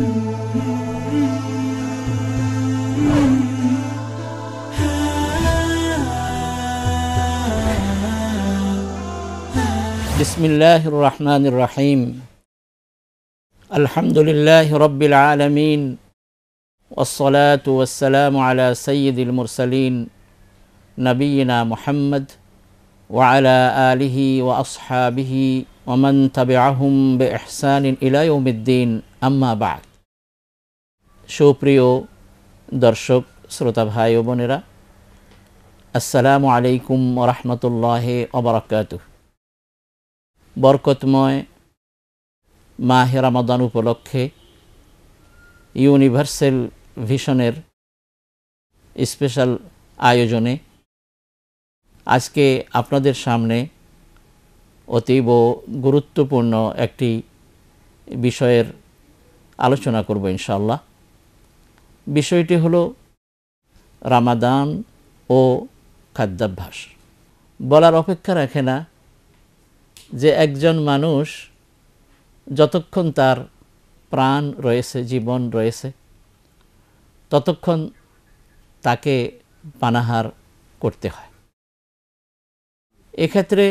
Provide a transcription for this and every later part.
بسم الله الرحمن الرحيم الحمد لله رب العالمين والصلاة والسلام على سيد المرسلين نبينا محمد وعلى آله وأصحابه ومن تبعهم بإحسان إلى يوم الدين أما بعد সুপ্রিয় দর্শক শ্রোতা ভাই ও বোনেরা আসসালামু আলাইকুম রহমতুল্লাহ অবরাকাত বরকতময় মাহে আমাদান উপলক্ষে ইউনিভার্সাল ভিশনের স্পেশাল আয়োজনে আজকে আপনাদের সামনে অতীব গুরুত্বপূর্ণ একটি বিষয়ের আলোচনা করব ইনশাল্লাহ বিষয়টি হল রামাদান ও খাদ্যাভ্যাস বলার অপেক্ষা রাখে না যে একজন মানুষ যতক্ষণ তার প্রাণ রয়েছে জীবন রয়েছে ততক্ষণ তাকে পানাহার করতে হয় এক্ষেত্রে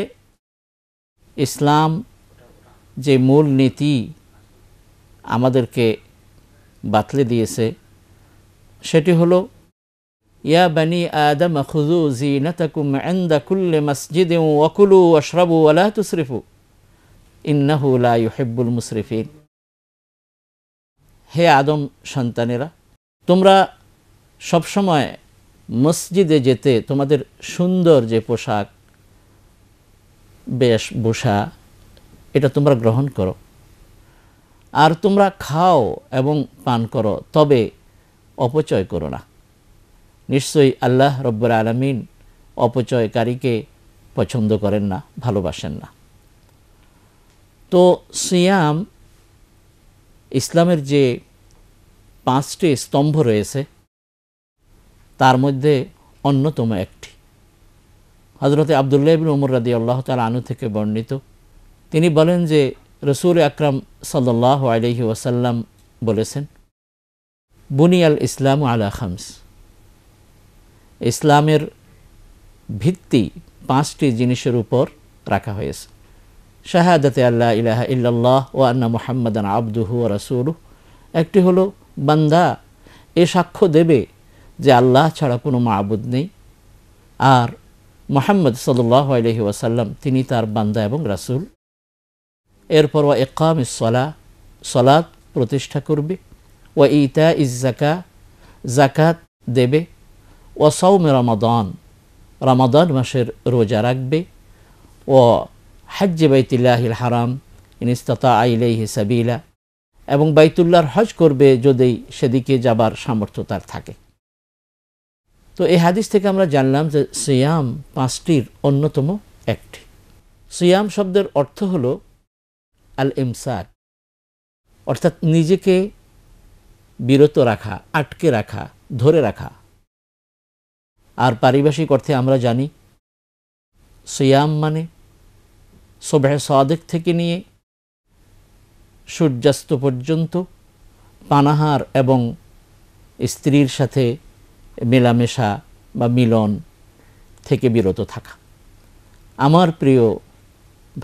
ইসলাম যে মূল নীতি আমাদেরকে বাতলে দিয়েছে সেটি হলো ইয়া বানি আদম খুজু জিনাতাকুম আন্দা কুল্লে মসজিদে ওয়াকুলু ওয়াশরাবু ওয়ালা তুসরিফু ইন্নাহু লা ইউহিব্বুল মুসরিফিন হে আদম সন্তানেরা তোমরা সবসময় মসজিদে যেতে তোমাদের সুন্দর যে পোশাক বেশভূষা এটা তোমরা গ্রহণ করো আর তোমরা খাও এবং পান করো তবে অপচয় করো না নিশ্চয়ই আল্লাহ রব্বর আলমিন অপচয়কারীকে পছন্দ করেন না ভালোবাসেন না তো সিয়াম ইসলামের যে পাঁচটি স্তম্ভ রয়েছে তার মধ্যে অন্যতম একটি হজরতে আবদুল্লাহ ইবিন উমর রাদি আল্লাহ তাল আনু থেকে বর্ণিত তিনি বলেন যে রসুল আকরাম সাল্লাহ আলহি ওয়াসাল্লাম বলেছেন বুনিয়াল ইসলাম আলা খামস ইসলামের ভিত্তি পাঁচটি জিনিসের উপর রাখা হয়েছে শাহাদাতে আল্লাহ ইলাহা ইল্লাল্লাহ ও আন্না মোহাম্মদান আব্দুহু ও রাসুলু একটি হলো বান্দা এ সাক্ষ্য দেবে যে আল্লাহ ছাড়া কোনো মাহবুদ নেই আর মোহাম্মদ সাল্লাহ আলহি ওয়াসাল্লাম তিনি তার বান্দা এবং রাসুল এরপর একাম ইসলা সলাদ প্রতিষ্ঠা করবে ও ইতা ইজাকা জাকাত দেবে ও সৌমে রমাদন রমাদন মাসের রোজা রাখবে ও হাজ্জে বাইতুল্লাহিল হারাম ইনিস্তাতা আইলেহি সাবিলা এবং বাইতুল্লাহর হজ করবে যদি সেদিকে যাবার সামর্থ্য তার থাকে তো এই হাদিস থেকে আমরা জানলাম যে সিয়াম পাঁচটির অন্যতম একটি সিয়াম শব্দের অর্থ হল আল ইমসাক অর্থাৎ নিজেকে বিরত রাখা আটকে রাখা ধরে রাখা আর পারিভাষিক অর্থে আমরা জানি সিয়াম মানে সোবাহ সাদেক থেকে নিয়ে সূর্যাস্ত পর্যন্ত পানাহার এবং স্ত্রীর সাথে মেলামেশা বা মিলন থেকে বিরত থাকা আমার প্রিয়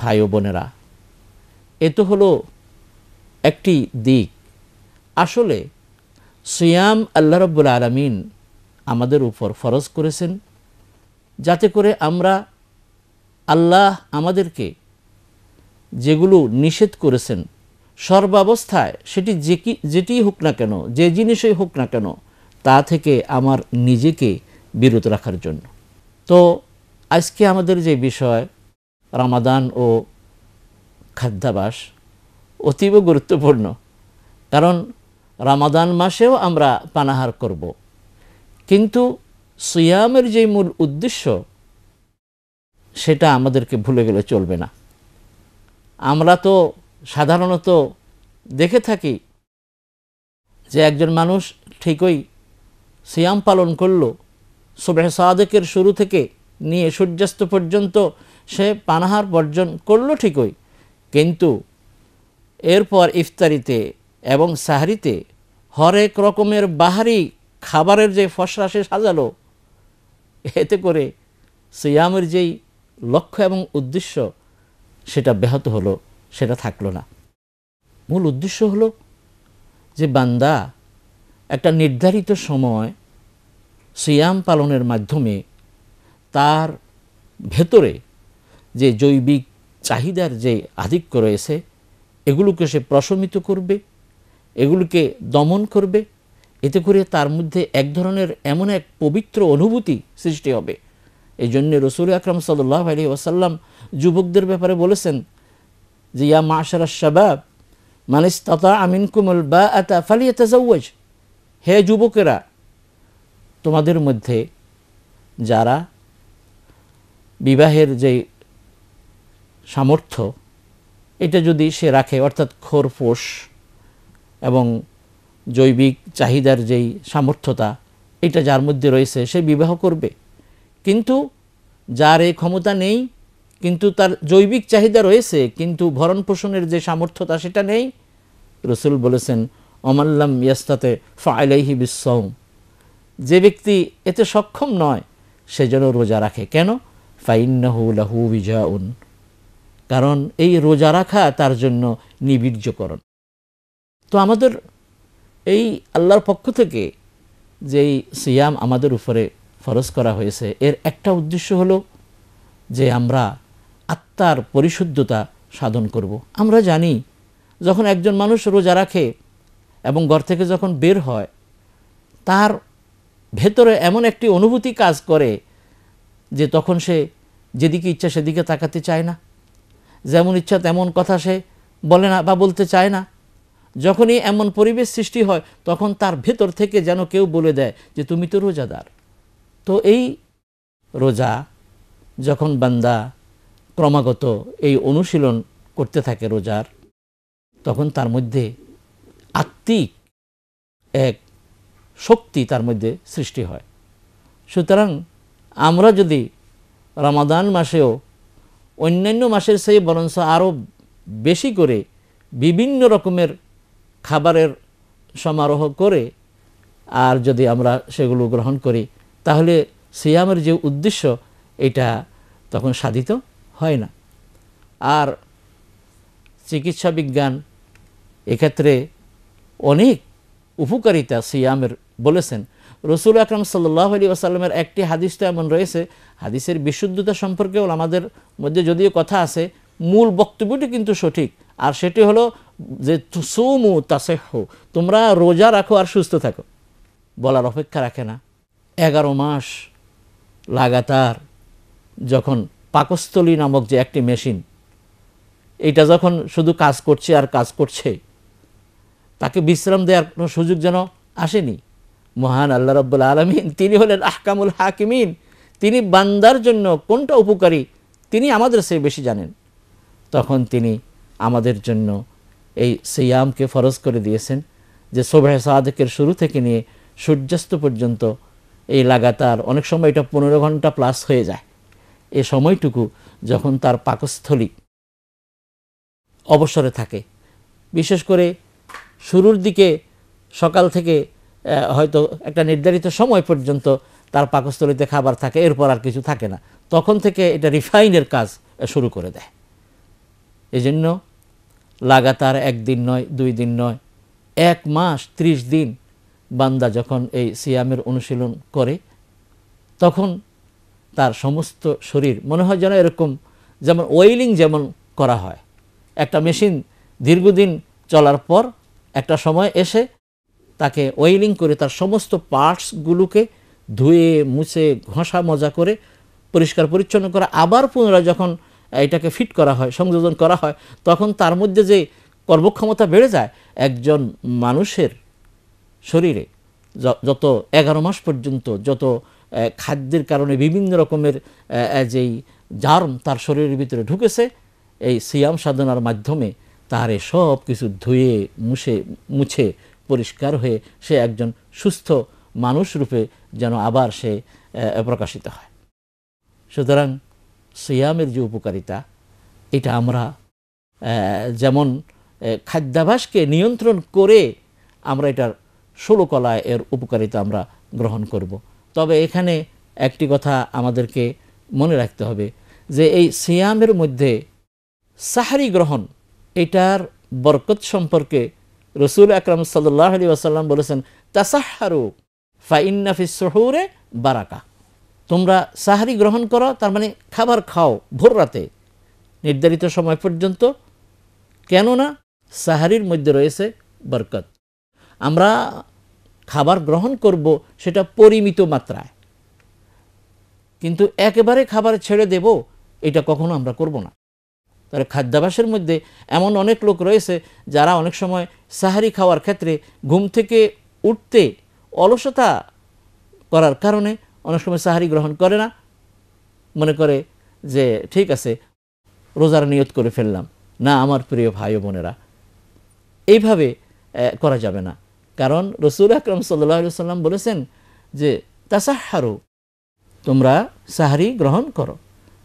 ভাই বোনেরা এ তো হলো একটি দিক আসলে সিয়াম আল্লাহ রব্বুল আলমিন আমাদের উপর ফরজ করেছেন যাতে করে আমরা আল্লাহ আমাদেরকে যেগুলো নিষেধ করেছেন সর্বাবস্থায় সেটি যে কি যেটিই হোক না কেন যে জিনিসই হোক না কেন তা থেকে আমার নিজেকে বিরত রাখার জন্য তো আজকে আমাদের যে বিষয় রামাদান ও খাদ্যাভাস অতীব গুরুত্বপূর্ণ কারণ রামাদান মাসেও আমরা পানাহার করব কিন্তু সিয়ামের যে মূল উদ্দেশ্য সেটা আমাদেরকে ভুলে গেলে চলবে না আমরা তো সাধারণত দেখে থাকি যে একজন মানুষ ঠিকই সিয়াম পালন করল সুবহে সাদেকের শুরু থেকে নিয়ে সূর্যাস্ত পর্যন্ত সে পানাহার বর্জন করল ঠিকই কিন্তু এরপর ইফতারিতে এবং সাহারিতে হরেক রকমের বাহারি খাবারের যে ফসরা সে সাজালো এতে করে সিয়ামের যেই লক্ষ্য এবং উদ্দেশ্য সেটা ব্যাহত হলো সেটা থাকলো না মূল উদ্দেশ্য হলো যে বান্দা একটা নির্ধারিত সময় সিয়াম পালনের মাধ্যমে তার ভেতরে যে জৈবিক চাহিদার যে আধিক্য রয়েছে এগুলোকে সে প্রশমিত করবে এগুলিকে দমন করবে এতে করে তার মধ্যে এক ধরনের এমন এক পবিত্র অনুভূতি সৃষ্টি হবে এই জন্য রসুল আকরাম সাল্লাহ আলী ওসাল্লাম যুবকদের ব্যাপারে বলেছেন যে ইয়া মাশারা শাবাব মানে তাতা আমিন কুমল বা আতা ফালিয়া তাজাউজ হে যুবকেরা তোমাদের মধ্যে যারা বিবাহের যে সামর্থ্য এটা যদি সে রাখে অর্থাৎ খোরপোষ এবং জৈবিক চাহিদার যেই সামর্থ্যতা এটা যার মধ্যে রয়েছে সে বিবাহ করবে কিন্তু যার এই ক্ষমতা নেই কিন্তু তার জৈবিক চাহিদা রয়েছে কিন্তু ভরণ পোষণের যে সামর্থ্যতা সেটা নেই রসুল বলেছেন অমাল্লাম ইয়াস্তাতে ফাইলাইহি বিশ্বম যে ব্যক্তি এতে সক্ষম নয় সে যেন রোজা রাখে কেন ফাইন্নাহু লাহু বিজাউন কারণ এই রোজা রাখা তার জন্য নিবীর্যকরণ তো আমাদের এই আল্লাহর পক্ষ থেকে যেই সিয়াম আমাদের উপরে ফরজ করা হয়েছে এর একটা উদ্দেশ্য হলো যে আমরা আত্মার পরিশুদ্ধতা সাধন করব। আমরা জানি যখন একজন মানুষ রোজা রাখে এবং ঘর থেকে যখন বের হয় তার ভেতরে এমন একটি অনুভূতি কাজ করে যে তখন সে যেদিকে ইচ্ছা সেদিকে তাকাতে চায় না যেমন ইচ্ছা তেমন কথা সে বলে না বা বলতে চায় না যখনই এমন পরিবেশ সৃষ্টি হয় তখন তার ভেতর থেকে যেন কেউ বলে দেয় যে তুমি তো রোজাদার তো এই রোজা যখন বান্দা ক্রমাগত এই অনুশীলন করতে থাকে রোজার তখন তার মধ্যে আত্মিক এক শক্তি তার মধ্যে সৃষ্টি হয় সুতরাং আমরা যদি রমাদান মাসেও অন্যান্য মাসের সেই বরঞ্চ আরও বেশি করে বিভিন্ন রকমের খাবারের সমারোহ করে আর যদি আমরা সেগুলো গ্রহণ করি তাহলে সিয়ামের যে উদ্দেশ্য এটা তখন সাধিত হয় না আর চিকিৎসা বিজ্ঞান এক্ষেত্রে অনেক উপকারিতা সিয়ামের বলেছেন রসুল আকরম সাল্লাহ আলী আসাল্লামের একটি হাদিস তো এমন রয়েছে হাদিসের বিশুদ্ধতা সম্পর্কেও আমাদের মধ্যে যদিও কথা আছে মূল বক্তব্যটি কিন্তু সঠিক আর সেটি হলো যে তা তাসেহ তোমরা রোজা রাখো আর সুস্থ থাকো বলার অপেক্ষা রাখে না এগারো মাস লাগাতার যখন পাকস্থলী নামক যে একটি মেশিন এটা যখন শুধু কাজ করছে আর কাজ করছে তাকে বিশ্রাম দেওয়ার কোনো সুযোগ যেন আসেনি মহান আল্লাহ রব্বুল আলমিন তিনি হলেন আহকামুল হাকিমিন তিনি বান্দার জন্য কোনটা উপকারী তিনি আমাদের সে বেশি জানেন তখন তিনি আমাদের জন্য এই সিয়ামকে ফরজ করে দিয়েছেন যে সোবাহে সাদেকের শুরু থেকে নিয়ে সূর্যাস্ত পর্যন্ত এই লাগাতার অনেক সময় এটা পনেরো ঘন্টা প্লাস হয়ে যায় এ সময়টুকু যখন তার পাকস্থলী অবসরে থাকে বিশেষ করে শুরুর দিকে সকাল থেকে হয়তো একটা নির্ধারিত সময় পর্যন্ত তার পাকস্থলীতে খাবার থাকে এরপর আর কিছু থাকে না তখন থেকে এটা রিফাইনের কাজ শুরু করে দেয় এজন্য লাগাতার একদিন নয় দুই দিন নয় এক মাস ত্রিশ দিন বান্দা যখন এই সিয়ামের অনুশীলন করে তখন তার সমস্ত শরীর মনে হয় যেন এরকম যেমন ওয়েলিং যেমন করা হয় একটা মেশিন দীর্ঘদিন চলার পর একটা সময় এসে তাকে ওয়েলিং করে তার সমস্ত পার্টসগুলোকে ধুয়ে মুছে ঘষা মজা করে পরিষ্কার পরিচ্ছন্ন করে আবার পুনরায় যখন এটাকে ফিট করা হয় সংযোজন করা হয় তখন তার মধ্যে যে কর্মক্ষমতা বেড়ে যায় একজন মানুষের শরীরে যত এগারো মাস পর্যন্ত যত খাদ্যের কারণে বিভিন্ন রকমের যেই জার্ম তার শরীরের ভিতরে ঢুকেছে এই সিয়াম সাধনার মাধ্যমে তার সব কিছু ধুয়ে মুছে মুছে পরিষ্কার হয়ে সে একজন সুস্থ মানুষ রূপে যেন আবার সে প্রকাশিত হয় সুতরাং সিয়ামের যে উপকারিতা এটা আমরা যেমন খাদ্যাভাসকে নিয়ন্ত্রণ করে আমরা এটার ষোলোকলায় এর উপকারিতা আমরা গ্রহণ করব। তবে এখানে একটি কথা আমাদেরকে মনে রাখতে হবে যে এই সিয়ামের মধ্যে সাহারি গ্রহণ এটার বরকত সম্পর্কে রসুল আকরাম সাল্লাহ আসাল্লাম বলেছেন তাসাহারু ফাইন্নাফিস সহুরে বারাকা তোমরা সাহারি গ্রহণ করো তার মানে খাবার খাও ভোর রাতে নির্ধারিত সময় পর্যন্ত কেননা সাহারির মধ্যে রয়েছে বরকত আমরা খাবার গ্রহণ করব সেটা পরিমিত মাত্রায় কিন্তু একেবারে খাবার ছেড়ে দেব এটা কখনো আমরা করব না তার খাদ্যাভাসের মধ্যে এমন অনেক লোক রয়েছে যারা অনেক সময় সাহারি খাওয়ার ক্ষেত্রে ঘুম থেকে উঠতে অলসতা করার কারণে অনেক সময় সাহারি গ্রহণ করে না মনে করে যে ঠিক আছে রোজার নিয়ত করে ফেললাম না আমার প্রিয় ভাই বোনেরা এইভাবে করা যাবে না কারণ রসুল আকরম সাল্লাহ সাল্লাম বলেছেন যে তাসাহারু তোমরা সাহারি গ্রহণ করো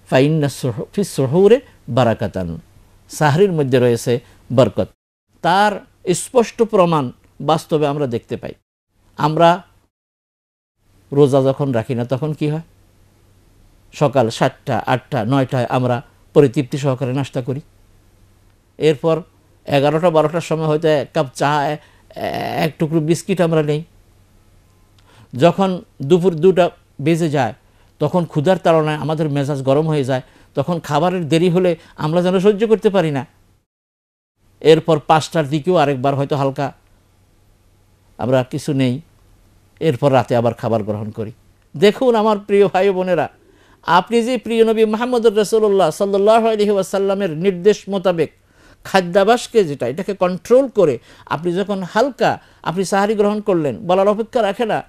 ফাইন্না ফি সহুরে বারাকাতান সাহারির মধ্যে রয়েছে বরকত তার স্পষ্ট প্রমাণ বাস্তবে আমরা দেখতে পাই আমরা রোজা যখন রাখি না তখন কি হয় সকাল সাতটা আটটা নয়টায় আমরা পরিতৃপ্তি সহকারে নাস্তা করি এরপর এগারোটা বারোটার সময় হয়তো এক কাপ চা এক টুকরো বিস্কিট আমরা নেই যখন দুপুর দুটা বেজে যায় তখন ক্ষুধার তাড়নায় আমাদের মেজাজ গরম হয়ে যায় তখন খাবারের দেরি হলে আমরা যেন সহ্য করতে পারি না এরপর পাঁচটার দিকেও আরেকবার হয়তো হালকা আমরা কিছু নেই এরপর রাতে আবার খাবার গ্রহণ করি দেখুন আমার প্রিয় ভাই বোনেরা আপনি যে প্রিয় নবী মাহমুদুর রসুল্লাহ সাল্লাহ আলহি ওয়াসাল্লামের নির্দেশ মোতাবেক খাদ্যাভাসকে যেটা এটাকে কন্ট্রোল করে আপনি যখন হালকা আপনি সাহারি গ্রহণ করলেন বলার অপেক্ষা রাখে না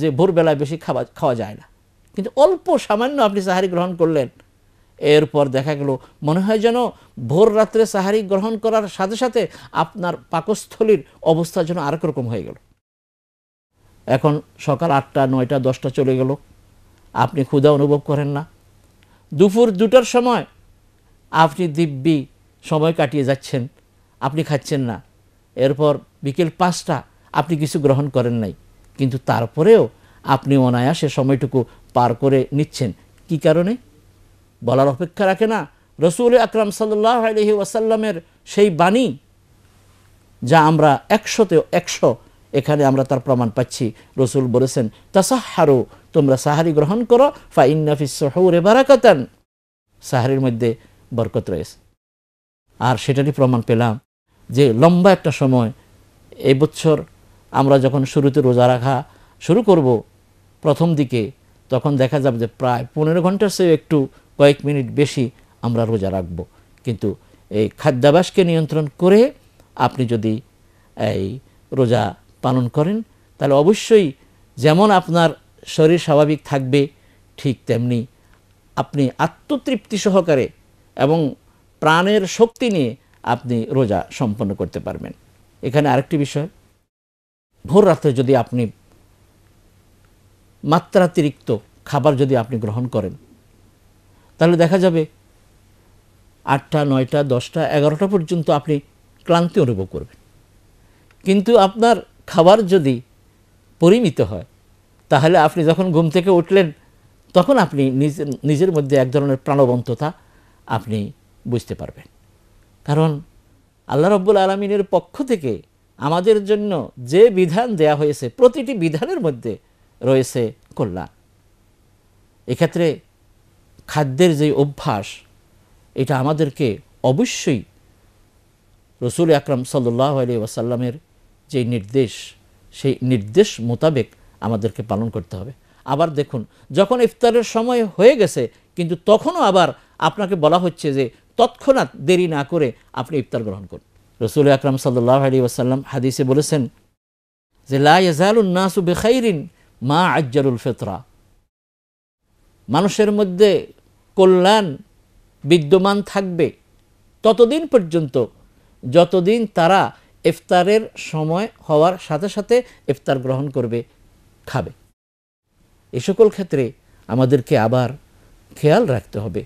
যে ভোরবেলায় বেশি খাওয়া খাওয়া যায় না কিন্তু অল্প সামান্য আপনি সাহারি গ্রহণ করলেন এরপর দেখা গেল মনে হয় যেন ভোর রাত্রে সাহারি গ্রহণ করার সাথে সাথে আপনার পাকস্থলীর অবস্থা যেন আরেক রকম হয়ে গেল এখন সকাল আটটা নয়টা দশটা চলে গেল আপনি ক্ষুধা অনুভব করেন না দুপুর দুটার সময় আপনি দিব্যি সময় কাটিয়ে যাচ্ছেন আপনি খাচ্ছেন না এরপর বিকেল পাঁচটা আপনি কিছু গ্রহণ করেন নাই কিন্তু তারপরেও আপনি অনায়াসে সময়টুকু পার করে নিচ্ছেন কি কারণে বলার অপেক্ষা রাখে না রসুল আকরাম সাল্লাহ আলহি ওয়াসাল্লামের সেই বাণী যা আমরা একশোতে একশো এখানে আমরা তার প্রমাণ পাচ্ছি রসুল বলেছেন তাসাহারো তোমরা সাহারি গ্রহণ করো ফা সহরে বারাকাতান সাহারির মধ্যে বরকত রয়েছে আর সেটারই প্রমাণ পেলাম যে লম্বা একটা সময় এই বছর আমরা যখন শুরুতে রোজা রাখা শুরু করব প্রথম দিকে তখন দেখা যাবে যে প্রায় পনেরো ঘন্টার চেয়ে একটু কয়েক মিনিট বেশি আমরা রোজা রাখব কিন্তু এই খাদ্যাভাসকে নিয়ন্ত্রণ করে আপনি যদি এই রোজা পালন করেন তাহলে অবশ্যই যেমন আপনার শরীর স্বাভাবিক থাকবে ঠিক তেমনি আপনি আত্মতৃপ্তি সহকারে এবং প্রাণের শক্তি নিয়ে আপনি রোজা সম্পন্ন করতে পারবেন এখানে আরেকটি বিষয় ভোর রাত্রে যদি আপনি মাত্রাতিরিক্ত খাবার যদি আপনি গ্রহণ করেন তাহলে দেখা যাবে আটটা নয়টা দশটা এগারোটা পর্যন্ত আপনি ক্লান্তি অনুভব করবেন কিন্তু আপনার খাবার যদি পরিমিত হয় তাহলে আপনি যখন ঘুম থেকে উঠলেন তখন আপনি নিজের নিজের মধ্যে এক ধরনের প্রাণবন্ততা আপনি বুঝতে পারবেন কারণ আল্লাহ রব্বুল আলমিনের পক্ষ থেকে আমাদের জন্য যে বিধান দেয়া হয়েছে প্রতিটি বিধানের মধ্যে রয়েছে কল্যাণ এক্ষেত্রে খাদ্যের যে অভ্যাস এটা আমাদেরকে অবশ্যই রসুল আকরাম সাল্লি ওয়াসাল্লামের যে নির্দেশ সেই নির্দেশ মোতাবেক আমাদেরকে পালন করতে হবে আবার দেখুন যখন ইফতারের সময় হয়ে গেছে কিন্তু তখনও আবার আপনাকে বলা হচ্ছে যে তৎক্ষণাৎ দেরি না করে আপনি ইফতার গ্রহণ করুন রসুল আকরাম সাল্লাহ আলী ওয়াসাল্লাম হাদিসে বলেছেন যে লাইজালুন্নাসু বেখাইরিন মা আজ্জারুল ফেতরা মানুষের মধ্যে কল্যাণ বিদ্যমান থাকবে ততদিন পর্যন্ত যতদিন তারা ইফতারের সময় হওয়ার সাথে সাথে ইফতার গ্রহণ করবে খাবে এ সকল ক্ষেত্রে আমাদেরকে আবার খেয়াল রাখতে হবে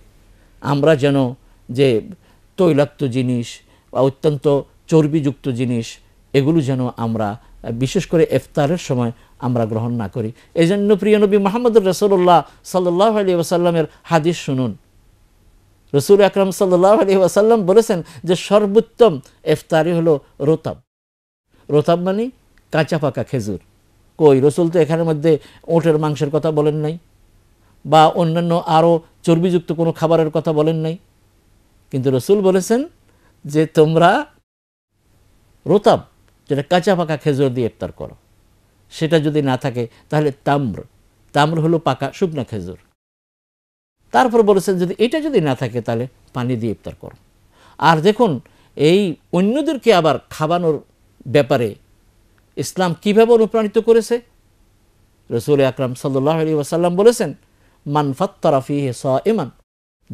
আমরা যেন যে তৈলাক্ত জিনিস বা অত্যন্ত চর্বিযুক্ত জিনিস এগুলো যেন আমরা বিশেষ করে ইফতারের সময় আমরা গ্রহণ না করি এই জন্য প্রিয় নবী রসল্লাহ সাল্লি আলী ওসাল্লামের হাদিস শুনুন রসুল আকরাম সাল্লাহ আলী ওয়াসাল্লাম বলেছেন যে সর্বোত্তম এফতারি হলো রোতাব রোতাব মানে কাঁচা পাকা খেজুর কই রসুল তো এখানের মধ্যে ওঁটের মাংসের কথা বলেন নাই বা অন্যান্য আরও চর্বিযুক্ত কোনো খাবারের কথা বলেন নাই কিন্তু রসুল বলেছেন যে তোমরা রোতাব যেটা কাঁচা পাকা খেজুর দিয়ে ইফতার করো সেটা যদি না থাকে তাহলে তাম্র তাম্র হলো পাকা শুকনা খেজুর তারপর বলেছেন যদি এটা যদি না থাকে তাহলে পানি দিয়ে ইফতার করো আর দেখুন এই অন্যদেরকে আবার খাবানোর ব্যাপারে ইসলাম কীভাবে অনুপ্রাণিত করেছে রসুল আকরাম সাল্লাহ আলী ওয়াসাল্লাম বলেছেন মানফাত্তারাফি স এমান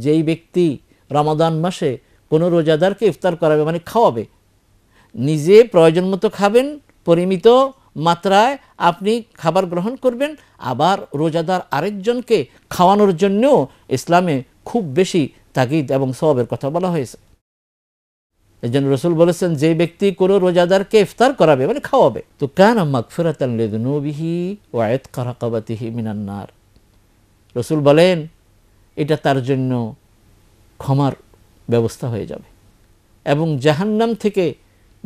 যেই ব্যক্তি রমাদান মাসে কোনো রোজাদারকে ইফতার করাবে মানে খাওয়াবে নিজে প্রয়োজন মতো খাবেন পরিমিত মাত্রায় আপনি খাবার গ্রহণ করবেন আবার রোজাদার আরেকজনকে খাওয়ানোর জন্যও ইসলামে খুব বেশি তাগিদ এবং সবাবের কথা বলা হয়েছে এই জন্য রসুল বলেছেন যে ব্যক্তি কোনো রোজাদারকে ইফতার করাবে মানে খাওয়াবে তো কান মাকফিরাতিহি ওয়ায়ত কারাকাবাতিহি মিনান্নার রসুল বলেন এটা তার জন্য ক্ষমার ব্যবস্থা হয়ে যাবে এবং জাহান্নাম থেকে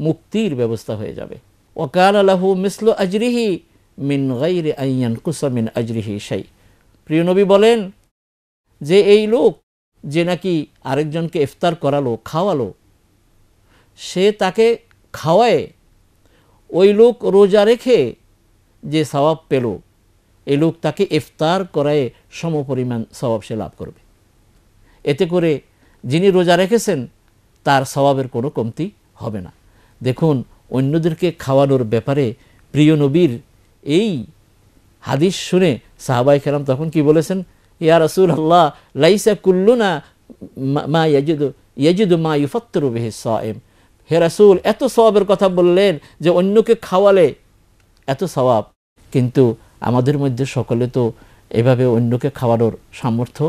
মুক্তির ব্যবস্থা হয়ে যাবে ওকাল আলাহু মিসলু আজরিহি মিন গাইর আইয়ান কুসামিন আজরিহি সাই প্রিয় নবী বলেন যে এই লোক যে নাকি আরেকজনকে ইফতার করালো খাওয়ালো সে তাকে খাওয়ায় ওই লোক রোজা রেখে যে স্বভাব পেল এই লোক তাকে ইফতার করায় সমপরিমাণ স্বভাব সে লাভ করবে এতে করে যিনি রোজা রেখেছেন তার স্বভাবের কোনো কমতি হবে না দেখুন অন্যদেরকে খাওয়ানোর ব্যাপারে প্রিয় নবীর এই হাদিস শুনে সাহাবাই খেলাম তখন কি বলেছেন ইয়া রসুল আল্লাহ লাইসা কুল্লুনা মা ইয়াজুদ ইয়াজুদ মা ইউফতর বেহে এম হে রাসুল এত সবাবের কথা বললেন যে অন্যকে খাওয়ালে এত সবাব কিন্তু আমাদের মধ্যে সকলে তো এভাবে অন্যকে খাওয়ানোর সামর্থ্য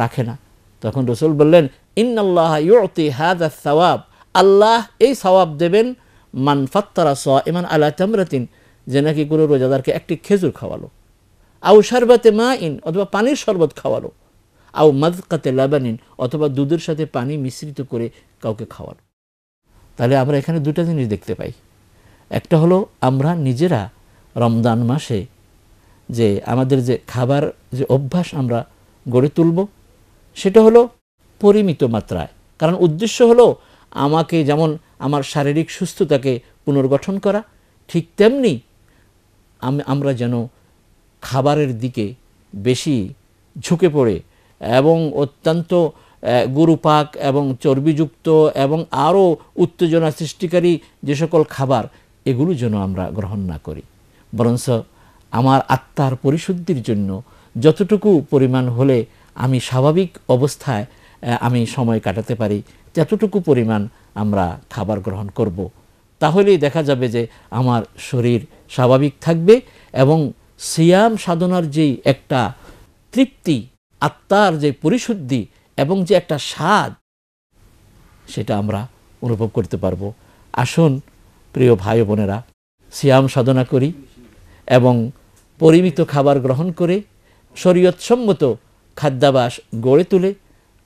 রাখে না তখন রসুল বললেন ইন্নআল্লাহ ইউতি হাজ সওয়াব আল্লাহ এই সবাব দেবেন মান ফাত্তারা স ইমান আলা তামরাতিন যে নাকি কোনো রোজাদারকে একটি খেজুর খাওয়ালো আউ শরবতে মা ইন অথবা পানির শরবত খাওয়ালো আউ মাদকাতে লাবানিন অথবা দুধের সাথে পানি মিশ্রিত করে কাউকে খাওয়ালো তাহলে আমরা এখানে দুটা জিনিস দেখতে পাই একটা হলো আমরা নিজেরা রমদান মাসে যে আমাদের যে খাবার যে অভ্যাস আমরা গড়ে তুলব সেটা হলো পরিমিত মাত্রায় কারণ উদ্দেশ্য হলো আমাকে যেমন আমার শারীরিক সুস্থতাকে পুনর্গঠন করা ঠিক তেমনি আমি আমরা যেন খাবারের দিকে বেশি ঝুঁকে পড়ে এবং অত্যন্ত গুরুপাক এবং চর্বিযুক্ত এবং আরও উত্তেজনা সৃষ্টিকারী যে সকল খাবার এগুলো যেন আমরা গ্রহণ না করি বরঞ্চ আমার আত্মার পরিশুদ্ধির জন্য যতটুকু পরিমাণ হলে আমি স্বাভাবিক অবস্থায় আমি সময় কাটাতে পারি ততটুকু পরিমাণ আমরা খাবার গ্রহণ করব। তাহলেই দেখা যাবে যে আমার শরীর স্বাভাবিক থাকবে এবং সিয়াম সাধনার যেই একটা তৃপ্তি আত্মার যে পরিশুদ্ধি এবং যে একটা স্বাদ সেটা আমরা অনুভব করতে পারব আসুন প্রিয় ভাই বোনেরা সিয়াম সাধনা করি এবং পরিমিত খাবার গ্রহণ করে শরীয়ৎসম্মত খাদ্যাবাস গড়ে তুলে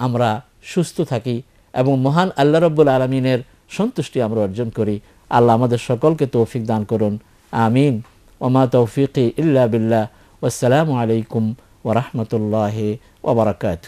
আমরা সুস্থ থাকি এবং মহান আল্লাহ রব্বুল আলমিনের সন্তুষ্টি আমরা অর্জন করি আল্লাহ আমাদের সকলকে তৌফিক দান করুন আমিন ওমা তৌফিক ইল্লা বিল্লাহ ওসালামু আলাইকুম ওরহমতুল্লাহ ওবরাকাত